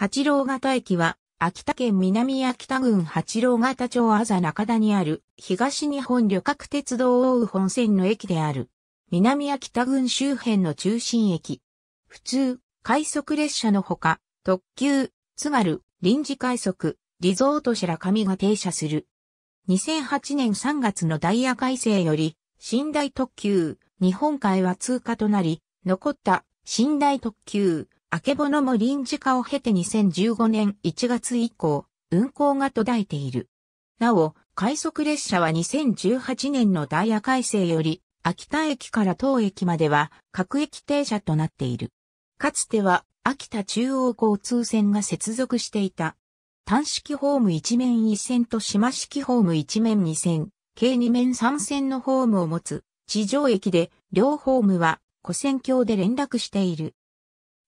八郎潟駅は、秋田県南秋田郡八郎潟町あざ中田にある、東日本旅客鉄道を追う本線の駅である。南秋田郡周辺の中心駅。普通、快速列車のほか、特急、津軽、臨時快速、リゾートら神が停車する。2008年3月のダイヤ改正より、寝台特急、日本海は通過となり、残った寝台特急、あけぼのも臨時化を経て2015年1月以降、運行が途絶えている。なお、快速列車は2018年のダイヤ改正より、秋田駅から当駅までは各駅停車となっている。かつては秋田中央交通線が接続していた。単式ホーム一面一線と島式ホーム一面二線、計二面三線のホームを持つ地上駅で両ホームは古線橋で連絡している。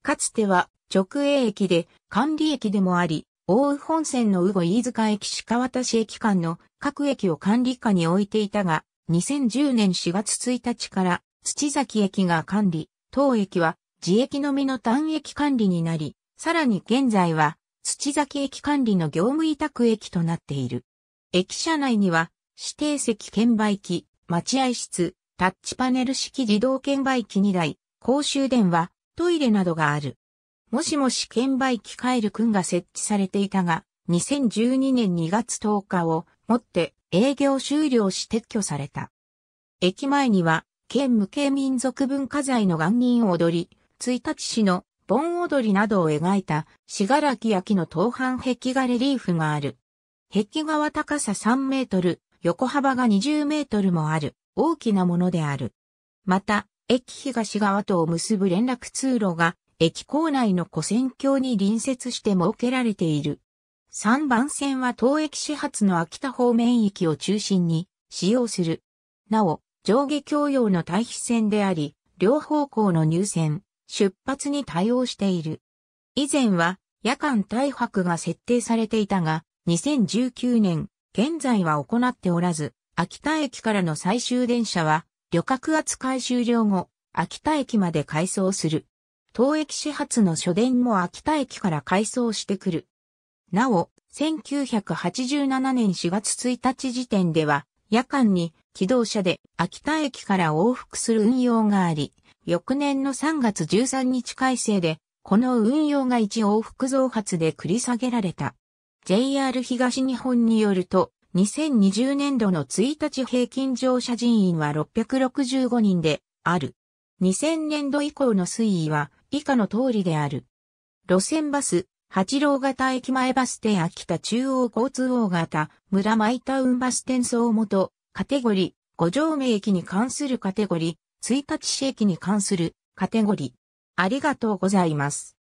かつては直営駅で管理駅でもあり、大宇本線の宇後飯塚駅鹿渡駅間の各駅を管理下に置いていたが、2010年4月1日から土崎駅が管理、当駅は自駅のみの単駅管理になり、さらに現在は土崎駅管理の業務委託駅となっている。駅舎内には指定席券売機、待合室、タッチパネル式自動券売機2台、公衆電話、トイレなどがある。もしもし券売機カエルくんが設置されていたが、2012年2月10日をもって営業終了し撤去された。駅前には、県無形民族文化財の元人踊り、1日市の盆踊りなどを描いた、しがらき焼きの東半壁画レリーフがある。壁画は高さ3メートル、横幅が20メートルもある、大きなものである。また、駅東側とを結ぶ連絡通路が、駅構内の古線橋に隣接して設けられている。3番線は当駅始発の秋田方面駅を中心に使用する。なお、上下共用の対比線であり、両方向の入線、出発に対応している。以前は夜間対泊が設定されていたが、2019年、現在は行っておらず、秋田駅からの最終電車は旅客扱い終了後、秋田駅まで改装する。当駅始発の書電も秋田駅から改装してくる。なお、1987年4月1日時点では、夜間に機動車で秋田駅から往復する運用があり、翌年の3月13日改正で、この運用が1往復増発で繰り下げられた。JR 東日本によると、2020年度の1日平均乗車人員は665人である。2000年度以降の推移は以下の通りである。路線バス、八郎型駅前バス停秋田中央交通大型村マイタウンバス転送元カテゴリー五条目駅に関するカテゴリー1日市駅に関するカテゴリーありがとうございます。